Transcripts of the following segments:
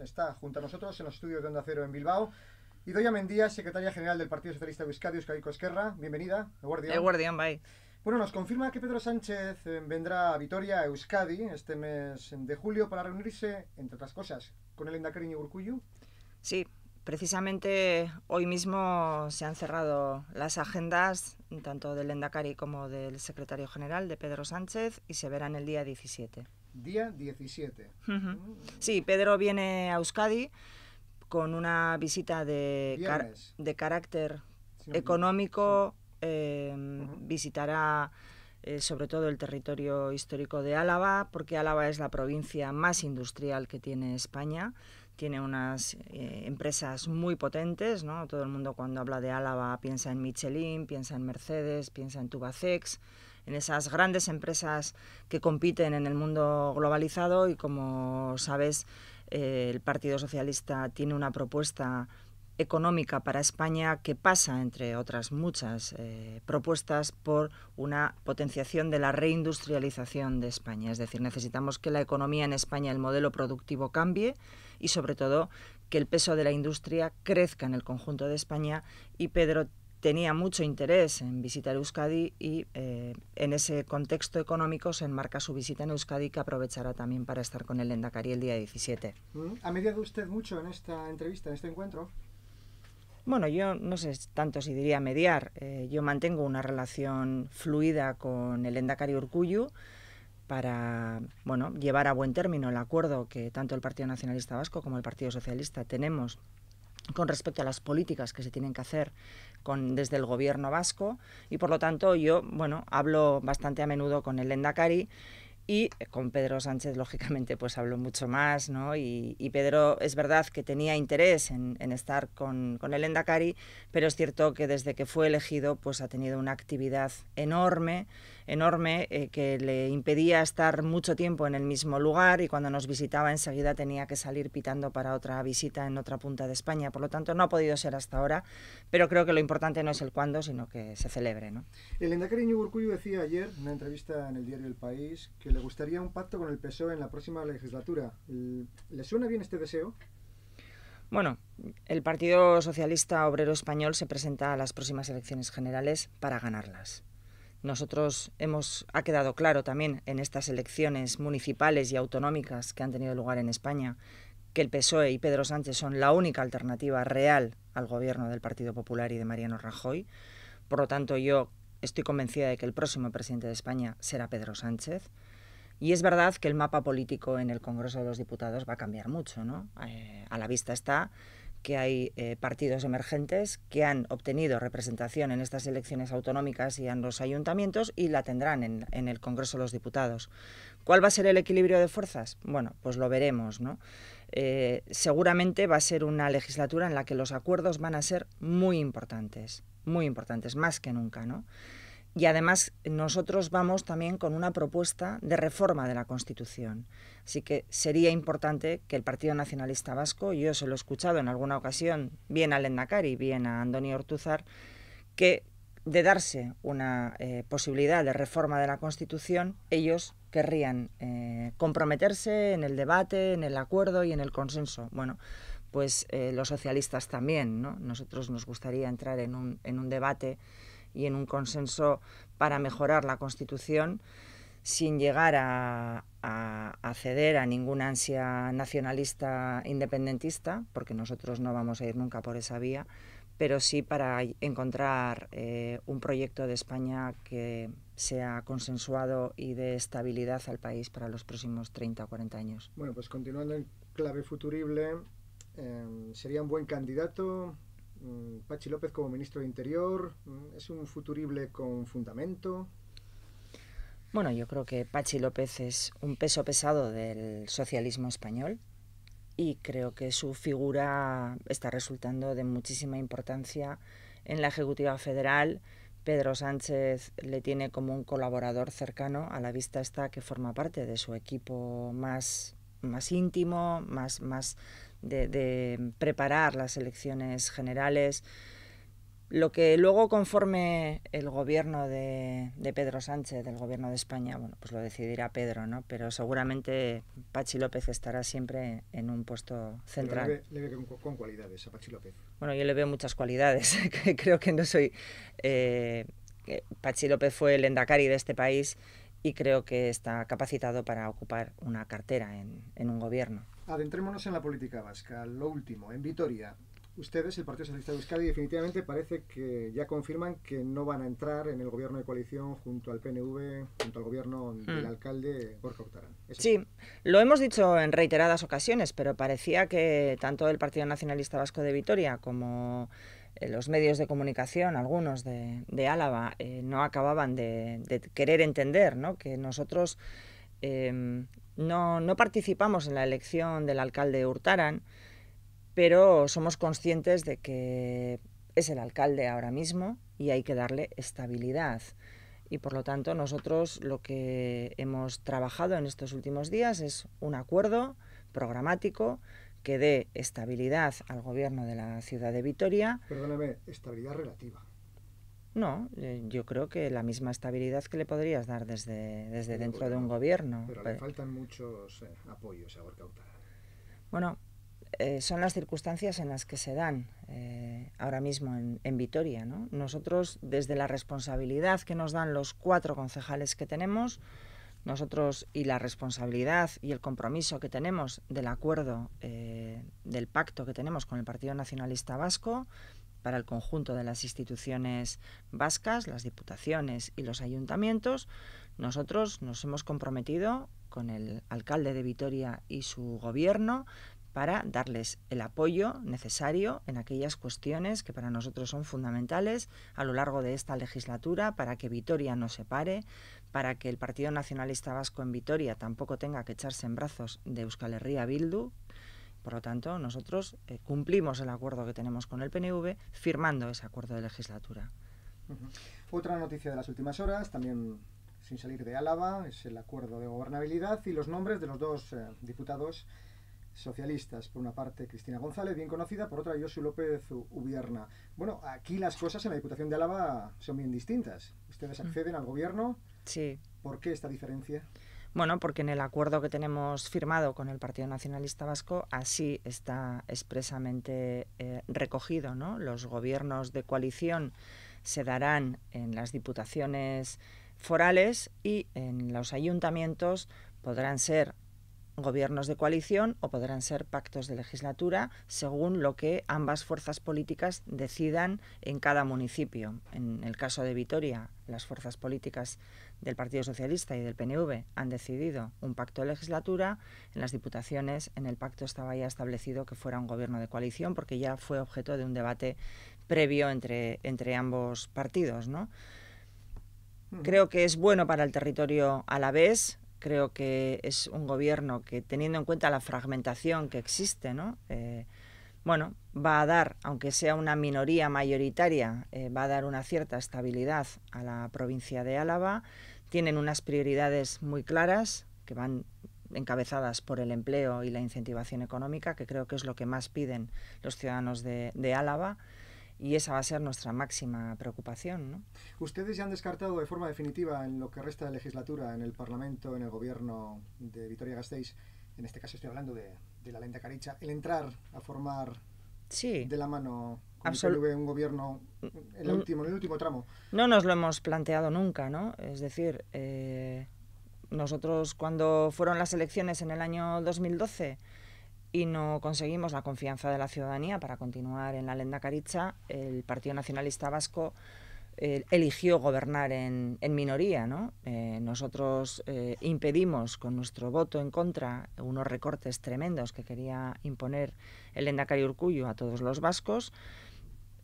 está junto a nosotros en los estudios de Onda Cero en Bilbao. Y Doña Mendía, secretaria general del Partido Socialista de Euskadi, Euskadi Esquerra. Bienvenida, Guardián. Guardián, bye. Bueno, nos confirma que Pedro Sánchez eh, vendrá a Vitoria, Euskadi, este mes de julio para reunirse, entre otras cosas, con el y Urcuyu. Sí, precisamente hoy mismo se han cerrado las agendas tanto del Endacari como del secretario general de Pedro Sánchez y se verán el día 17 día 17. Mm. Sí, Pedro viene a Euskadi con una visita de, de carácter económico, em, visitará eh, sobre todo el territorio histórico de Álava, porque Álava es la provincia más industrial que tiene España. Tiene unas eh, empresas muy potentes, ¿no? Todo el mundo cuando habla de Álava piensa en Michelin, piensa en Mercedes, piensa en Tubacex, en esas grandes empresas que compiten en el mundo globalizado y como sabes, eh, el Partido Socialista tiene una propuesta económica para España que pasa, entre otras muchas eh, propuestas, por una potenciación de la reindustrialización de España. Es decir, necesitamos que la economía en España, el modelo productivo cambie y sobre todo que el peso de la industria crezca en el conjunto de España y Pedro tenía mucho interés en visitar Euskadi y eh, en ese contexto económico se enmarca su visita en Euskadi que aprovechará también para estar con el Endacari el día 17. ¿Ha mediado usted mucho en esta entrevista, en este encuentro? Bueno, yo no sé tanto si diría mediar. Eh, yo mantengo una relación fluida con el Endacari Urcuyu para bueno, llevar a buen término el acuerdo que tanto el Partido Nacionalista Vasco como el Partido Socialista tenemos con respecto a las políticas que se tienen que hacer con, desde el gobierno vasco y por lo tanto yo bueno, hablo bastante a menudo con el Endacari y eh, con Pedro Sánchez, lógicamente, pues hablo mucho más, ¿no? Y, Pedro es verdad que tenía interés en, estar con, con, el Endacari, pero es cierto que desde que fue elegido, pues ha tenido una actividad enorme enorme eh, que le impedía estar mucho tiempo en el mismo lugar y cuando nos visitaba enseguida tenía que salir pitando para otra visita en otra punta de España. Por lo tanto, no ha podido ser hasta ahora, pero creo que lo importante no es el cuándo, sino que se celebre. El Endacariño Urcuyo decía ayer en una entrevista en el diario El País que le gustaría un pacto con el PSOE en la próxima legislatura. ¿Le suena bien este deseo? Bueno, el Partido Socialista Obrero Español se presenta a las próximas elecciones generales para ganarlas. Nosotros hemos, ha quedado claro también en estas elecciones municipales y autonómicas que han tenido lugar en España que el PSOE y Pedro Sánchez son la única alternativa real al gobierno del Partido Popular y de Mariano Rajoy. Por lo tanto, yo estoy convencida de que el próximo presidente de España será Pedro Sánchez. Y es verdad que el mapa político en el Congreso de los Diputados va a cambiar mucho, ¿no? Eh, a la vista está que hay eh, partidos emergentes que han obtenido representación en estas elecciones autonómicas y en los ayuntamientos y la tendrán en, el Congreso de los Diputados. ¿Cuál va a ser el equilibrio de fuerzas? Bueno, pues lo veremos, ¿no? Eh, seguramente va a ser una legislatura en la que los acuerdos van a ser muy importantes, muy importantes, más que nunca, ¿no? Y además nosotros vamos también con una propuesta de reforma de la Constitución. Así que sería importante que el Partido Nacionalista Vasco, yo se lo he escuchado en alguna ocasión, bien a Lendakari, bien a Andoni Ortuzar, que de darse una eh, posibilidad de reforma de la Constitución, ellos querrían eh, comprometerse en el debate, en el acuerdo y en el consenso. Bueno, pues eh, los socialistas también, ¿no? Nosotros nos gustaría entrar en un, en un debate y en un consenso para mejorar la Constitución sin llegar a, a, a, ceder a ninguna ansia nacionalista independentista, porque nosotros no vamos a ir nunca por esa vía, pero sí para encontrar eh, un proyecto de España que sea consensuado y de estabilidad al país para los próximos 30 o 40 años. Bueno, pues continuando en clave futurible, eh, ¿sería un buen candidato Mm, Pachi López como ministro de Interior, mm, ¿es un futurible con fundamento? Bueno, yo creo que Pachi López es un peso pesado del socialismo español y creo que su figura está resultando de muchísima importancia en la Ejecutiva Federal. Pedro Sánchez le tiene como un colaborador cercano, a la vista está que forma parte de su equipo más, más íntimo, más, más de, preparar las elecciones generales. Lo que luego conforme el gobierno de, Pedro Sánchez, del gobierno de España, bueno, pues lo decidirá Pedro, ¿no? Pero seguramente Pachi López estará siempre en un puesto central. le, con, cualidades a Pachi López. Bueno, yo le veo muchas cualidades. Creo que no soy... Eh, Pachi López fue el endacari de este país y creo que está capacitado para ocupar una cartera en, un gobierno. Adentrémonos en la política vasca. Lo último, en Vitoria, ustedes, el Partido Socialista de Euskadi, definitivamente parece que ya confirman que no van a entrar en el gobierno de coalición junto al PNV, junto al gobierno del hmm. alcalde Borja Octarán. Sí, lo hemos dicho en reiteradas ocasiones, pero parecía que tanto el Partido Nacionalista Vasco de Vitoria como eh, los medios de comunicación, algunos de, Álava, eh, no acababan de, querer entender que nosotros em, no, participamos en la elección del alcalde de Hurtaran, pero somos conscientes de que es el alcalde ahora mismo y hay que darle estabilidad. Y por lo tanto nosotros lo que hemos trabajado en estos últimos días es un acuerdo programático que dé estabilidad al gobierno de la ciudad de Vitoria. Perdóname, estabilidad relativa. No, eh, yo creo que la misma estabilidad que le podrías dar desde, desde dentro de un gobierno. Pero, pues le faltan muchos eh, apoyos a Bueno, eh, son las circunstancias en las que se dan ahora mismo en, en Vitoria. ¿no? Nosotros, desde la responsabilidad que nos dan los cuatro concejales que tenemos, nosotros y la responsabilidad y el compromiso que tenemos del acuerdo, eh, del pacto que tenemos con el Partido Nacionalista Vasco para el conjunto de las instituciones vascas, las diputaciones y los ayuntamientos, nosotros nos hemos comprometido con el alcalde de Vitoria y su gobierno para darles el apoyo necesario en aquellas cuestiones que para nosotros son fundamentales a lo largo de esta legislatura, para que Vitoria no se pare, para que el Partido Nacionalista Vasco en Vitoria tampoco tenga que echarse en brazos de Euskal Herria Bildu. Por lo tanto, nosotros eh, cumplimos el acuerdo que tenemos con el PNV firmando ese acuerdo de legislatura. Otra noticia de las últimas horas, también sin salir de Álava, es el acuerdo de gobernabilidad y los nombres de los dos eh, diputados socialistas, por una parte Cristina González, bien conocida, por otra Josu López Ubierna. Bueno, aquí las cosas en la Diputación de Álava son bien distintas. Ustedes mm. acceden al gobierno. Sí. ¿Por qué esta diferencia? Bueno, porque en el acuerdo que tenemos firmado con el Partido Nacionalista Vasco así está expresamente eh, recogido, ¿no? Los gobiernos de coalición se darán en las diputaciones forales y en los ayuntamientos podrán ser gobiernos de coalición o podrán ser pactos de legislatura según lo que ambas fuerzas políticas decidan en cada municipio. En el caso de Vitoria, las fuerzas políticas del Partido Socialista y del PNV han decidido un pacto de legislatura. En las diputaciones, en el pacto estaba ya establecido que fuera un gobierno de coalición porque ya fue objeto de un debate previo entre, entre ambos partidos, Creo que es bueno para el territorio a la vez creo que es un gobierno que, teniendo en cuenta la fragmentación que existe, ¿no? Eh, bueno, va a dar, aunque sea una minoría mayoritaria, eh, va a dar una cierta estabilidad a la provincia de Álava. Tienen unas prioridades muy claras que van encabezadas por el empleo y la incentivación económica, que creo que es lo que más piden los ciudadanos de, de Álava y esa va a ser nuestra máxima preocupación. Ustedes ya han descartado de forma definitiva en lo que resta de legislatura, en el Parlamento, en el Gobierno de Vitoria-Gasteiz, en este caso estoy hablando de, de la lenta caricha, el entrar a formar de la mano con un gobierno en, mm, mm. último, el último tramo. No nos lo hemos planteado nunca, ¿no? Es decir, eh, nosotros cuando fueron las elecciones en el año 2012 y no conseguimos la confianza de la ciudadanía para continuar en la lenda caricha, el Partido Nacionalista Vasco eh, eligió gobernar en, minoría. Eh, nosotros eh, impedimos con nuestro voto en contra unos recortes tremendos que quería imponer el Lenda Urcuyo a todos los vascos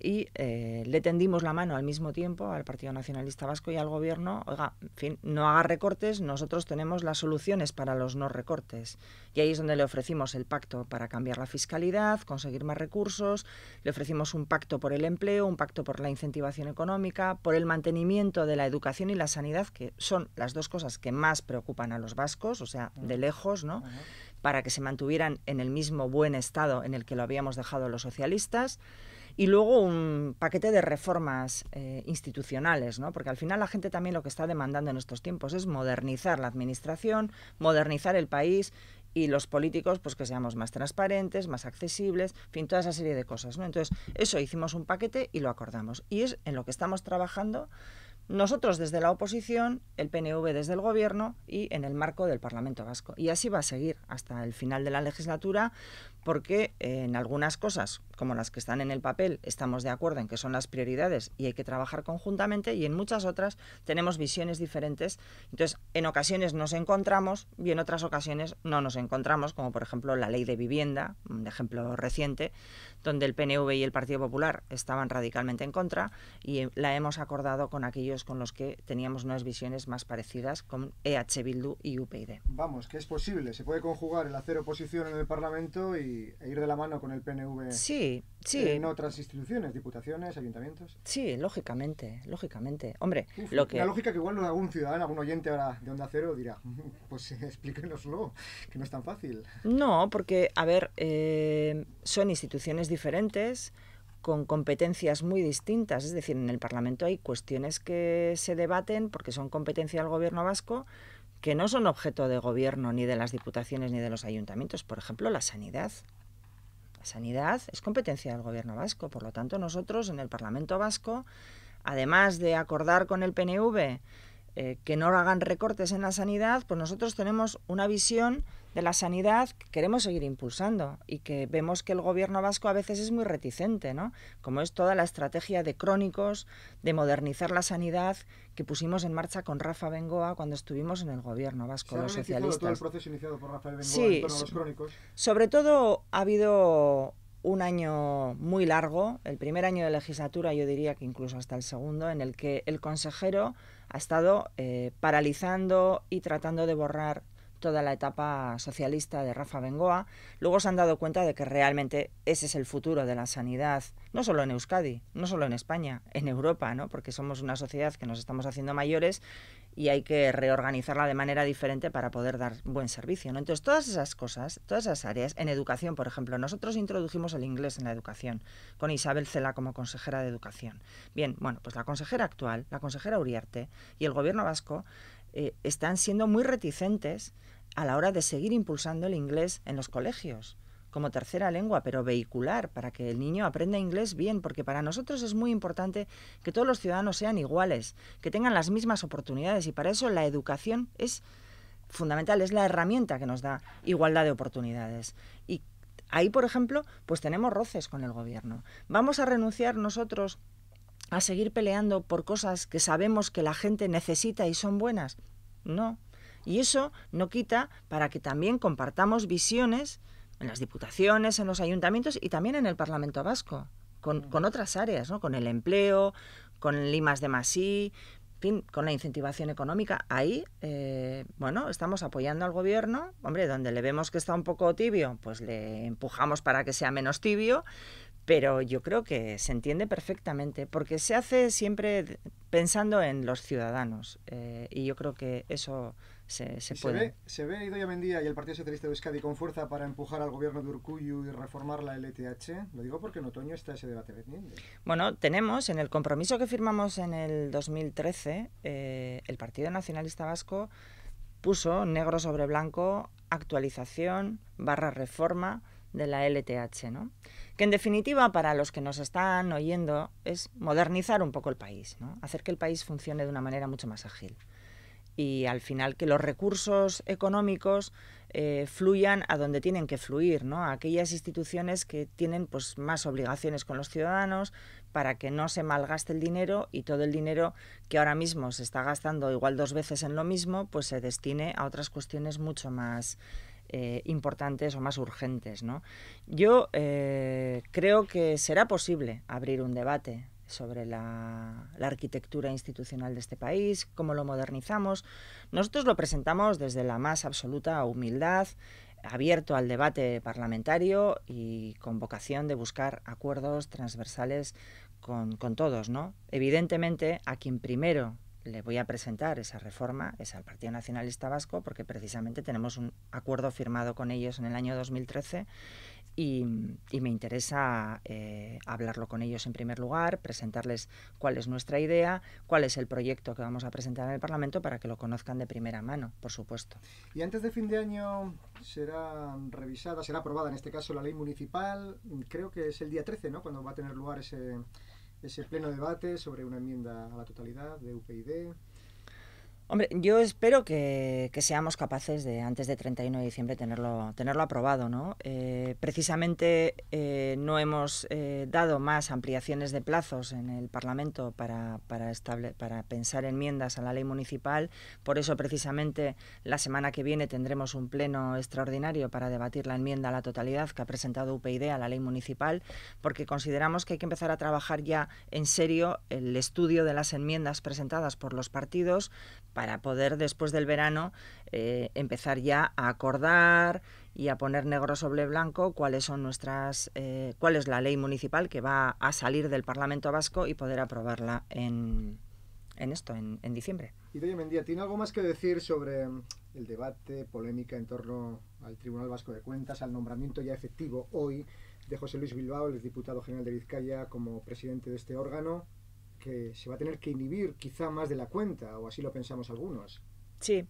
y eh, le tendimos la mano al mismo tiempo al Partido Nacionalista Vasco y al Gobierno, oiga, en fin, no haga recortes, nosotros tenemos las soluciones para los no recortes. Y ahí es donde le ofrecimos el pacto para cambiar la fiscalidad, conseguir más recursos, le ofrecimos un pacto por el empleo, un pacto por la incentivación económica, por el mantenimiento de la educación y la sanidad, que son las dos cosas que más preocupan a los vascos, o sea, de lejos, ¿no? Para que se mantuvieran en el mismo buen estado en el que lo habíamos dejado los socialistas y luego un paquete de reformas eh, institucionales, ¿no? porque al final la gente también lo que está demandando en estos tiempos es modernizar la administración, modernizar el país y los políticos pues que seamos más transparentes, más accesibles, en fin, toda esa serie de cosas, Entonces, eso hicimos un paquete y lo acordamos y es en lo que estamos trabajando nosotros desde la oposición, el PNV desde el Gobierno y en el marco del Parlamento Vasco. Y así va a seguir hasta el final de la legislatura porque eh, en algunas cosas, como las que están en el papel, estamos de acuerdo en que son las prioridades y hay que trabajar conjuntamente y en muchas otras tenemos visiones diferentes. Entonces, en ocasiones nos encontramos y en otras ocasiones no nos encontramos, como por ejemplo la ley de vivienda, un ejemplo reciente, donde el PNV y el Partido Popular estaban radicalmente en contra y eh, la hemos acordado con aquellos con los que teníamos unas visiones más parecidas con EH Bildu y UPyD. Vamos, que es posible, se puede conjugar el hacer oposición en el Parlamento y, e ir de la mano con el PNV sí, sí. en otras instituciones, diputaciones, ayuntamientos. Sí, lógicamente, lógicamente. Hombre, lo que... La lógica que igual algún ciudadano, algún oyente ahora de Onda Cero dirá, mm, pues explíquenoslo, que no es tan fácil. No, porque, a ver, eh, son instituciones diferentes con competencias muy distintas. Es decir, en el Parlamento hay cuestiones que se debaten porque son competencia del Gobierno vasco que no son objeto de gobierno ni de las diputaciones ni de los ayuntamientos. Por ejemplo, la sanidad. La sanidad es competencia del gobierno vasco. Por lo tanto, nosotros en el Parlamento vasco, además de acordar con el PNV eh, que no hagan recortes en la sanidad, pues nosotros tenemos una visión de la sanidad que queremos seguir impulsando y que vemos que el gobierno vasco a veces es muy reticente, ¿no? Como es toda la estrategia de crónicos, de modernizar la sanidad que pusimos en marcha con Rafa Bengoa cuando estuvimos en el gobierno vasco, ¿Se los socialistas. Todo el proceso iniciado por Rafa Bengoa sí, Sobre todo ha habido un año muy largo, el primer año de legislatura, yo diría que incluso hasta el segundo, en el que el consejero ha estado eh, paralizando y tratando de borrar toda la etapa socialista de Rafa Bengoa, luego se han dado cuenta de que realmente ese es el futuro de la sanidad, no solo en Euskadi, no solo en España, en Europa, ¿no? porque somos una sociedad que nos estamos haciendo mayores y hay que reorganizarla de manera diferente para poder dar buen servicio. ¿no? Entonces, todas esas cosas, todas esas áreas, en educación, por ejemplo, nosotros introdujimos el inglés en la educación, con Isabel Cela como consejera de educación. Bien, bueno, pues la consejera actual, la consejera Uriarte y el gobierno vasco eh, están siendo muy reticentes a la hora de seguir impulsando el inglés en los colegios como tercera lengua, pero vehicular, para que el niño aprenda inglés bien, porque para nosotros es muy importante que todos los ciudadanos sean iguales, que tengan las mismas oportunidades, y para eso la educación es fundamental, es la herramienta que nos da igualdad de oportunidades. Y ahí, por ejemplo, pues tenemos roces con el gobierno. Vamos a renunciar nosotros a seguir peleando por cosas que sabemos que la gente necesita y son buenas. No, y eso no quita para que también compartamos visiones en las diputaciones, en los ayuntamientos y también en el Parlamento Vasco, con, mm. otras áreas, ¿no? con el empleo, con Limas de Masí, fin, con la incentivación económica. Ahí, eh, bueno, estamos apoyando al gobierno. Hombre, donde le vemos que está un poco tibio, pues le empujamos para que sea menos tibio. Pero yo creo que se entiende perfectamente, porque se hace siempre pensando en los ciudadanos. Eh, y yo creo que eso se, puede. ¿Se ve, se ve Mendía y el Partido Socialista de Euskadi con fuerza para empujar al gobierno de Urcuyu y reformar la LTH? Lo digo porque en otoño está ese debate pendiente. Bueno, tenemos en el compromiso que firmamos en el 2013, eh, el Partido Nacionalista Vasco puso negro sobre blanco actualización barra reforma de la LTH, ¿no? Que en definitiva, para los que nos están oyendo, es modernizar un poco el país, ¿no? Hacer que el país funcione de una manera mucho más ágil y al final que los recursos económicos eh, fluyan a donde tienen que fluir, a aquellas instituciones que tienen pues, más obligaciones con los ciudadanos para que no se malgaste el dinero y todo el dinero que ahora mismo se está gastando igual dos veces en lo mismo, pues se destine a otras cuestiones mucho más eh, importantes o más urgentes. Yo eh, creo que será posible abrir un debate sobre la, arquitectura institucional de este país, cómo lo modernizamos. Nosotros lo presentamos desde la más absoluta humildad, abierto al debate parlamentario y con vocación de buscar acuerdos transversales con, con todos. ¿no? Evidentemente, a quien primero le voy a presentar esa reforma es al Partido Nacionalista Vasco, porque precisamente tenemos un acuerdo firmado con ellos en el año 2013 y, y, me interesa eh, hablarlo con ellos en primer lugar, presentarles cuál es nuestra idea, cuál es el proyecto que vamos a presentar en el Parlamento para que lo conozcan de primera mano, por supuesto. Y antes de fin de año será revisada, será aprobada en este caso la ley municipal, creo que es el día 13, ¿no? Cuando va a tener lugar ese, ese pleno debate sobre una enmienda a la totalidad de UPID Hombre, yo espero que, seamos capaces de antes de 31 de diciembre tenerlo, tenerlo aprobado, ¿no? Eh, precisamente eh, no hemos eh, dado más ampliaciones de plazos en el Parlamento para, para pensar enmiendas a la ley municipal. Por eso, precisamente, la semana que viene tendremos un pleno extraordinario para debatir la enmienda a la totalidad que ha presentado UPID a la ley municipal, porque consideramos que hay que empezar a trabajar ya en serio el estudio de las enmiendas presentadas por los partidos para poder después del verano eh, empezar ya a acordar y a poner negro sobre blanco cuáles son nuestras eh, cuál es la ley municipal que va a salir del Parlamento Vasco y poder aprobarla en, en esto en, en diciembre. Y doña Mendía, ¿tiene algo más que decir sobre mm, el debate, polémica en torno al Tribunal Vasco de Cuentas, al nombramiento ya efectivo hoy de José Luis Bilbao, el diputado general de Vizcaya, como presidente de este órgano? que se va a tener que inhibir quizá más de la cuenta, o así lo pensamos algunos. Sí.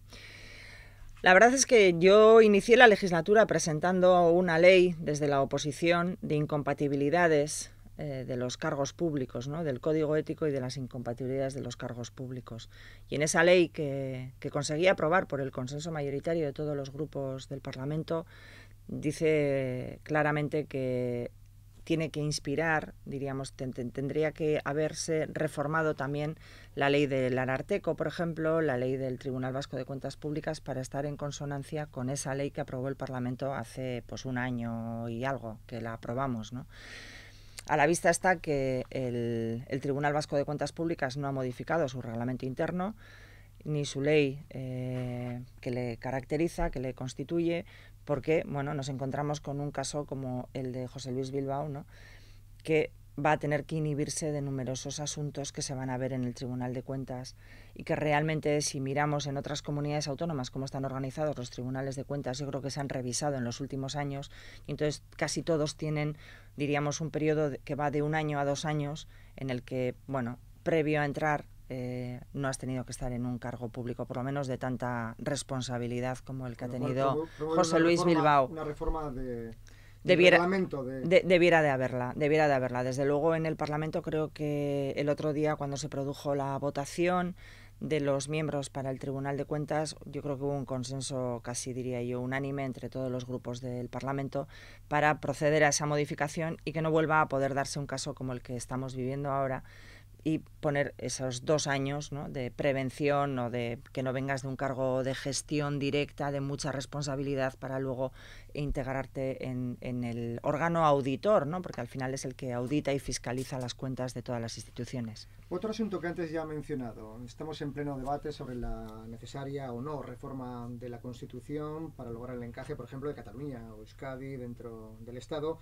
La verdad es que yo inicié la legislatura presentando una ley desde la oposición de incompatibilidades eh, de los cargos públicos, ¿no? del código ético y de las incompatibilidades de los cargos públicos. Y en esa ley que, que conseguí aprobar por el consenso mayoritario de todos los grupos del Parlamento, dice claramente que tiene que inspirar, diríamos, tendría que haberse reformado también la ley del Anarteco, por ejemplo, la ley del Tribunal Vasco de Cuentas Públicas para estar en consonancia con esa ley que aprobó el Parlamento hace pues un año y algo que la aprobamos, ¿no? A la vista está que el, Tribunal Vasco de Cuentas Públicas no ha modificado su reglamento interno, ni su ley eh, que le caracteriza, que le constituye, porque bueno, nos encontramos con un caso como el de José Luis Bilbao, que va a tener que inhibirse de numerosos asuntos que se van a ver en el Tribunal de Cuentas y que realmente si miramos en otras comunidades autónomas cómo están organizados los tribunales de cuentas, yo creo que se han revisado en los últimos años entonces casi todos tienen, diríamos, un periodo que va de un año a dos años en el que, bueno, previo a entrar eh, no has tenido que estar en un cargo público, por lo menos de tanta responsabilidad como el que ha tenido José Luis Bilbao. Una reforma de... Debiera haberla, debiera de haberla. Desde luego en el Parlamento creo que el otro día cuando se produjo la votación de los miembros para el Tribunal de Cuentas, yo creo que hubo un consenso, casi diría yo, unánime entre todos los grupos del Parlamento para proceder a esa modificación y que no vuelva a poder darse un caso como el que estamos viviendo ahora, y poner esos dos años de prevención o de que no vengas de un cargo de gestión directa, de mucha responsabilidad para luego integrarte en, el órgano auditor, ¿no? porque al final es el que audita y fiscaliza las cuentas de todas las instituciones. Otro asunto que antes ya he mencionado, estamos en pleno debate sobre la necesaria o no reforma de la Constitución para lograr el encaje, por ejemplo, de Cataluña o Euskadi dentro del Estado.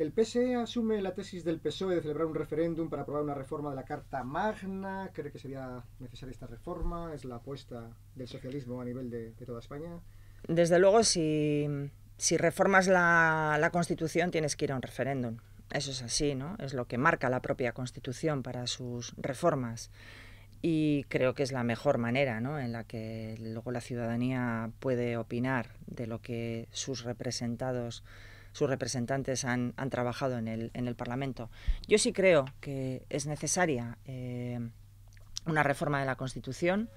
El PSE asume la tesis del PSOE de celebrar un referéndum para aprobar una reforma de la Carta Magna. ¿Cree que sería necesaria esta reforma? ¿Es la apuesta del socialismo a nivel de, toda España? Desde luego, si, reformas la, Constitución, tienes que ir a un referéndum. Eso es así, ¿no? Es lo que marca la propia Constitución para sus reformas. Y creo que es la mejor manera ¿no? en la que luego la ciudadanía puede opinar de lo que sus representados sus representantes han, trabajado en el, Parlamento. Yo sí creo que es necesaria eh, una reforma de la Constitución.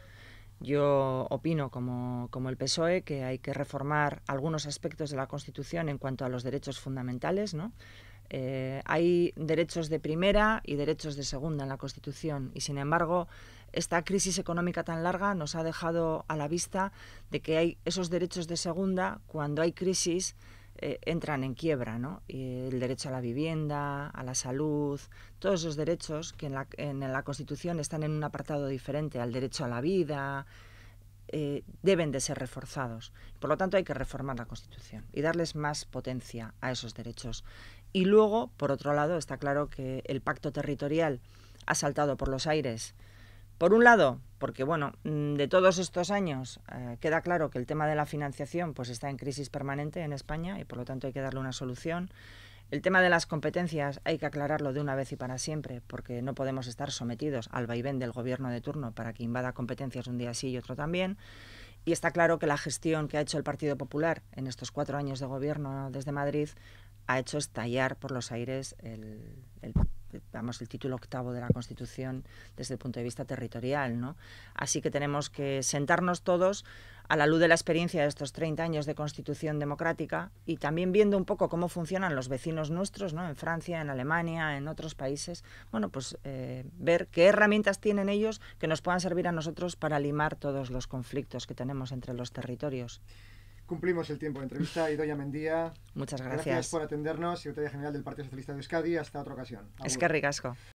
Yo opino, como, el PSOE, que hay que reformar algunos aspectos de la Constitución en cuanto a los derechos fundamentales. Eh, hay derechos de primera y derechos de segunda en la Constitución y, sin embargo, esta crisis económica tan larga nos ha dejado a la vista de que hay esos derechos de segunda cuando hay crisis eh, entran en quiebra, ¿no? el derecho a la vivienda, a la salud, todos esos derechos que en la, Constitución están en un apartado diferente al derecho a la vida, eh, deben de ser reforzados. Por lo tanto, hay que reformar la Constitución y darles más potencia a esos derechos. Y luego, por otro lado, está claro que el pacto territorial ha saltado por los aires por un lado, porque bueno, mm, de todos estos años eh, queda claro que el tema de la financiación pues está en crisis permanente en España y por lo tanto hay que darle una solución. El tema de las competencias hay que aclararlo de una vez y para siempre, porque no podemos estar sometidos al vaivén del gobierno de turno para que invada competencias un día sí y otro también. Y está claro que la gestión que ha hecho el Partido Popular en estos cuatro años de gobierno desde Madrid ha hecho estallar por los aires el, el el título octavo de la Constitución desde el punto de vista territorial. Así que tenemos que sentarnos todos a la luz de la experiencia de estos 30 años de constitución democrática y también viendo un poco cómo funcionan los vecinos nuestros, ¿no? en Francia, en Alemania, en otros países, pues eh, ver qué herramientas tienen ellos que nos puedan servir a nosotros para limar todos los conflictos que tenemos entre los territorios. Cumplimos el tiempo de entrevista. y doña Mendía. Muchas gracias. por atendernos, secretaria general del Partido Socialista de Euskadi. Hasta otra ocasión. Es que